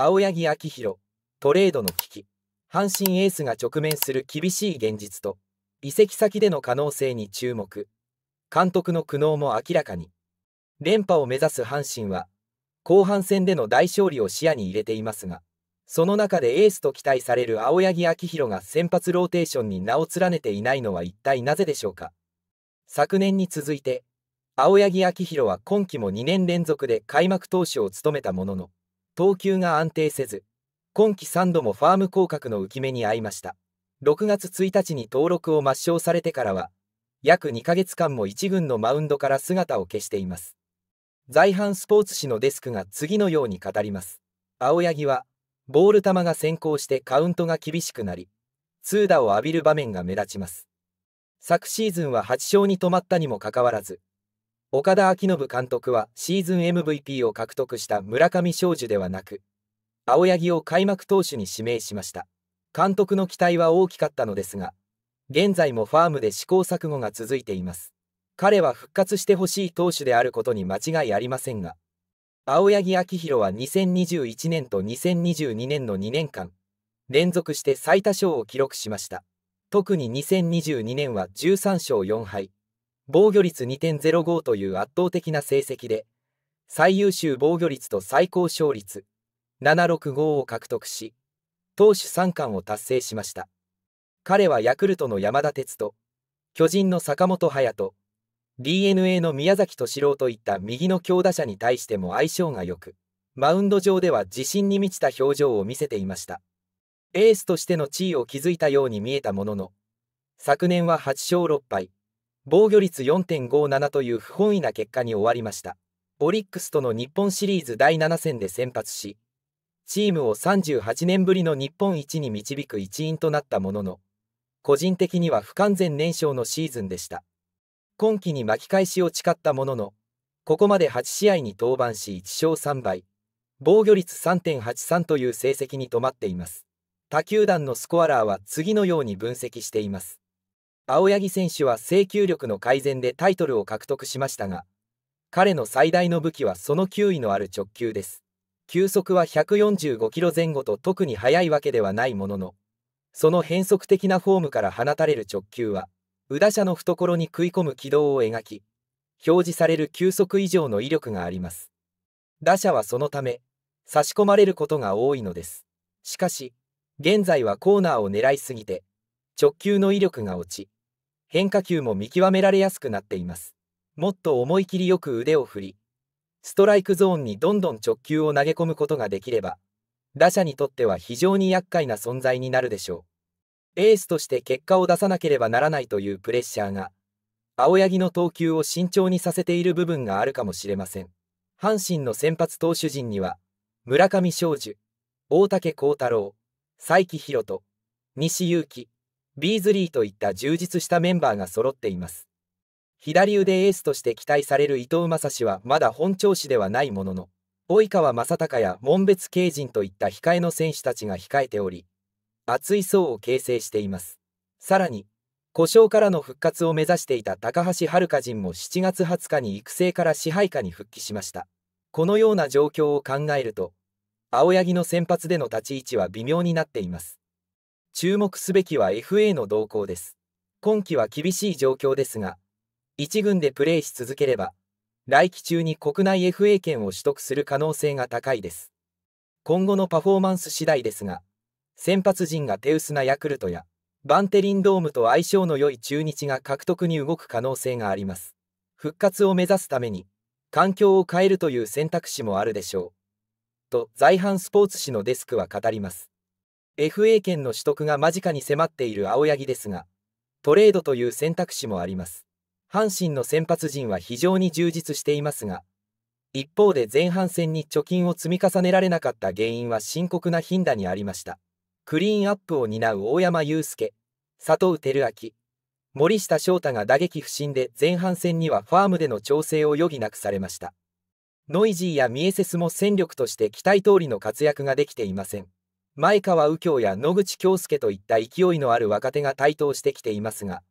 青柳昭弘、トレードの危機。阪神エースが直面する厳しい現実と、移籍先での可能性に注目。監督の苦悩も明らかに。連覇を目指す阪神は、後半戦での大勝利を視野に入れていますが、その中でエースと期待される青柳昭弘が先発ローテーションに名を連ねていないのは一体なぜでしょうか。昨年に続いて、青柳昭弘は今季も2年連続で開幕投手を務めたものの、投球が安定せず、今季3度もファーム降格の浮き目に遭いました。6月1日に登録を抹消されてからは、約2ヶ月間も1軍のマウンドから姿を消しています。在阪スポーツ紙のデスクが次のように語ります。青柳は、ボール球が先行してカウントが厳しくなり、痛打を浴びる場面が目立ちます。昨シーズンは8勝に止まったにもかかわらず、岡田昭信監督はシーズン MVP を獲得した村上昌司ではなく、青柳を開幕投手に指名しました。監督の期待は大きかったのですが、現在もファームで試行錯誤が続いています。彼は復活してほしい投手であることに間違いありませんが、青柳昭弘は2021年と2022年の2年間、連続して最多勝を記録しました。特に2022年は13勝4敗、防御率2.05という圧倒的な成績で、最優秀防御率と最高勝率、765を獲得し、投手三冠を達成しました。彼はヤクルトの山田哲人、巨人の坂本勇人、DNA の宮崎敏郎といった右の強打者に対しても相性が良く、マウンド上では自信に満ちた表情を見せていました。エースとしての地位を築いたように見えたものの、昨年は8勝6敗、防御率4.57という不本意な結果に終わりました。オリックスとの日本シリーズ第7戦で先発し、チームを38年ぶりの日本一に導く一員となったものの、個人的には不完全燃焼のシーズンでした。今季に巻き返しを誓ったものの、ここまで8試合に登板し1勝3敗、防御率3.83という成績に止まっています。他球団のスコアラーは次のように分析しています。青柳選手は制球力の改善でタイトルを獲得しましたが、彼の最大の武器はその球威のある直球です。球速は145キロ前後と特に速いわけではないものの、その変則的なフォームから放たれる直球は、宇打者の懐に食い込む軌道を描き、表示される球速以上の威力があります。打者はそのため、差し込まれることが多いのです。しかし、現在はコーナーを狙いすぎて、直球の威力が落ち、変化球も見極められやすくなっています。もっと思い切りよく腕を振り、ストライクゾーンにどんどん直球を投げ込むことができれば、打者にとっては非常に厄介な存在になるでしょう。エースとして結果を出さなければならないというプレッシャーが、青柳の投球を慎重にさせている部分があるかもしれません。阪神の先発投手陣には、村上昌樹、大竹幸太郎、佐伯博人、西勇輝、ビーズリーといった充実したメンバーが揃っています。左腕エースとして期待される伊藤正司はまだ本調子ではないものの、及川正隆や門別慶人といった控えの選手たちが控えており、厚い層を形成しています。さらに、故障からの復活を目指していた高橋遥人も7月20日に育成から支配下に復帰しました。このような状況を考えると、青柳の先発での立ち位置は微妙になっています。注目すべきは FA の動向です。今季は厳しい状況ですが、1軍でプレーし続ければ、来季中に国内 FA 権を取得する可能性が高いです。今後のパフォーマンス次第ですが、先発陣が手薄なヤクルトや、バンテリンドームと相性の良い中日が獲得に動く可能性があります。復活を目指すために、環境を変えるという選択肢もあるでしょう。と、在阪スポーツ紙のデスクは語ります。FA 権の取得が間近に迫っている青柳ですが、トレードという選択肢もあります。阪神の先発陣は非常に充実していますが、一方で前半戦に貯金を積み重ねられなかった原因は深刻な頻打にありました。クリーンアップを担う大山祐介、佐藤輝明、森下翔太が打撃不振で前半戦にはファームでの調整を余儀なくされました。ノイジーやミエセスも戦力として期待通りの活躍ができていません。前川右京や野口京介といった勢いのある若手が台頭してきていますが、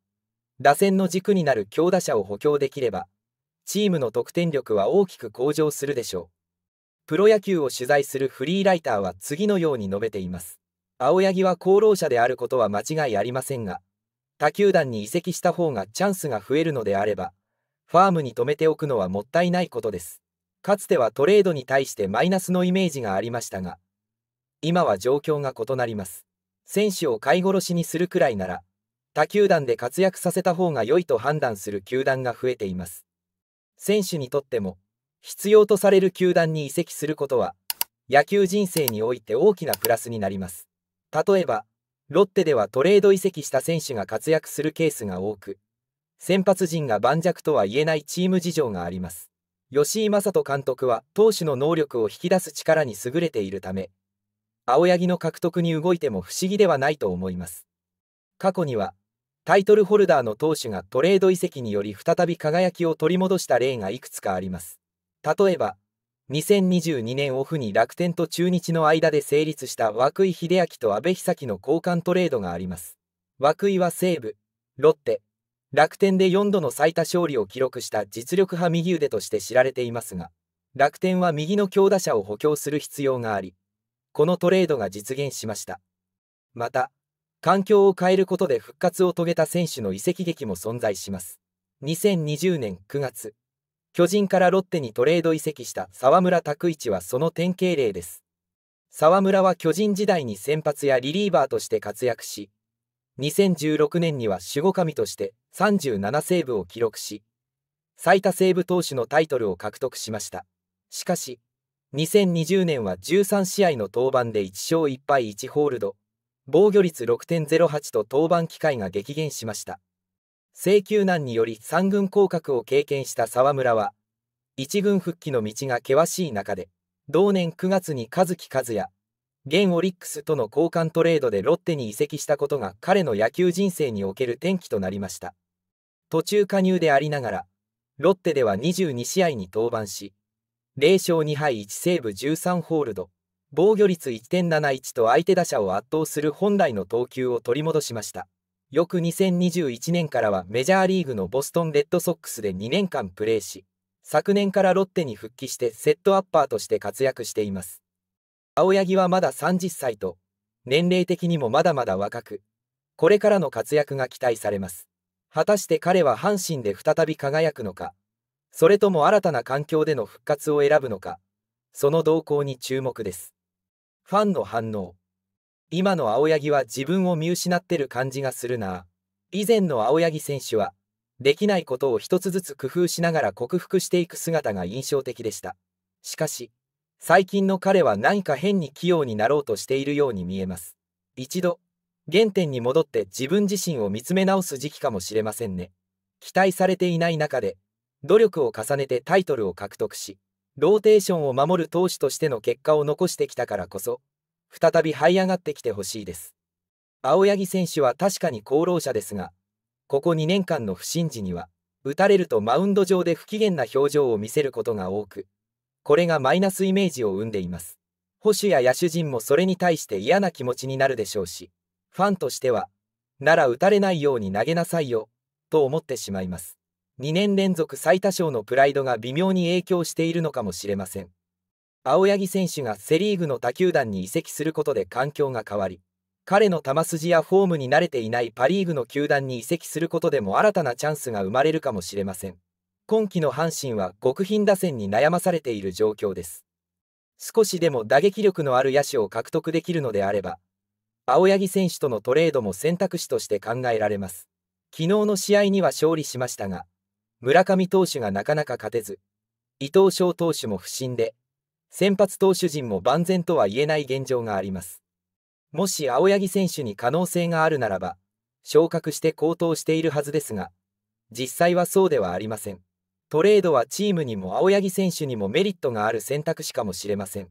打線の軸になる強打者を補強できれば、チームの得点力は大きく向上するでしょう。プロ野球を取材するフリーライターは次のように述べています。青柳は功労者であることは間違いありませんが、他球団に移籍した方がチャンスが増えるのであれば、ファームに留めておくのはもったいないことです。かつてはトレードに対してマイナスのイメージがありましたが、今は状況が異なります。選手を飼い殺しにするくらいなら、他球団で活躍させた方が良いと判断する球団が増えています。選手にとっても、必要とされる球団に移籍することは、野球人生において大きなプラスになります。例えば、ロッテではトレード移籍した選手が活躍するケースが多く、先発陣が盤石とは言えないチーム事情があります。吉井正人監督は投手の能力を引き出す力に優れているため、青柳の獲得に動いても不思議ではないと思います。過去には、タイトルホルダーの投手がトレード移籍により再び輝きを取り戻した例がいくつかあります。例えば、2022年オフに楽天と中日の間で成立した涌井秀明と阿部久の交換トレードがあります。涌井は西武、ロッテ、楽天で4度の最多勝利を記録した実力派右腕として知られていますが、楽天は右の強打者を補強する必要があり、このトレードが実現しました。また、環境を変えることで復活を遂げた選手の移籍劇も存在します。2020年9月、巨人からロッテにトレード移籍した沢村拓一はその典型例です。沢村は巨人時代に先発やリリーバーとして活躍し、2016年には守護神として37セーブを記録し、最多セーブ投手のタイトルを獲得しました。しかし、2020年は13試合の登板で1勝1敗1ホールド、防御率6.08と登板機会が激減しました。請求難により3軍降格を経験した沢村は、1軍復帰の道が険しい中で、同年9月に和樹和也、現オリックスとの交換トレードでロッテに移籍したことが彼の野球人生における転機となりました。途中加入でありながら、ロッテでは22試合に登板し、0勝2敗1セーブ13ホールド、防御率1.71と相手打者を圧倒する本来の投球を取り戻しました。翌2021年からはメジャーリーグのボストンレッドソックスで2年間プレーし、昨年からロッテに復帰してセットアッパーとして活躍しています。青柳はまだ30歳と、年齢的にもまだまだ若く、これからの活躍が期待されます。果たして彼は阪神で再び輝くのか。それとも新たな環境での復活を選ぶのか、その動向に注目です。ファンの反応。今の青柳は自分を見失ってる感じがするな。以前の青柳選手は、できないことを一つずつ工夫しながら克服していく姿が印象的でした。しかし、最近の彼は何か変に器用になろうとしているように見えます。一度、原点に戻って自分自身を見つめ直す時期かもしれませんね。期待されていない中で、努力を重ねてタイトルを獲得し、ローテーションを守る投手としての結果を残してきたからこそ、再び這い上がってきてほしいです。青柳選手は確かに功労者ですが、ここ2年間の不審時には、打たれるとマウンド上で不機嫌な表情を見せることが多く、これがマイナスイメージを生んでいます。捕手や野手陣もそれに対して嫌な気持ちになるでしょうし、ファンとしては、なら打たれないように投げなさいよ、と思ってしまいます。2年連続最多勝のプライドが微妙に影響しているのかもしれません。青柳選手がセ・リーグの他球団に移籍することで環境が変わり、彼の球筋やフォームに慣れていないパ・リーグの球団に移籍することでも新たなチャンスが生まれるかもしれません。今季の阪神は極貧打線に悩まされている状況です。少しでも打撃力のある野手を獲得できるのであれば、青柳選手とのトレードも選択肢として考えられます。昨日の試合には勝利しましたが、村上投手がなかなか勝てず、伊藤翔投手も不振で、先発投手陣も万全とは言えない現状があります。もし青柳選手に可能性があるならば、昇格して高騰しているはずですが、実際はそうではありません。トレードはチームにも青柳選手にもメリットがある選択肢かもしれません。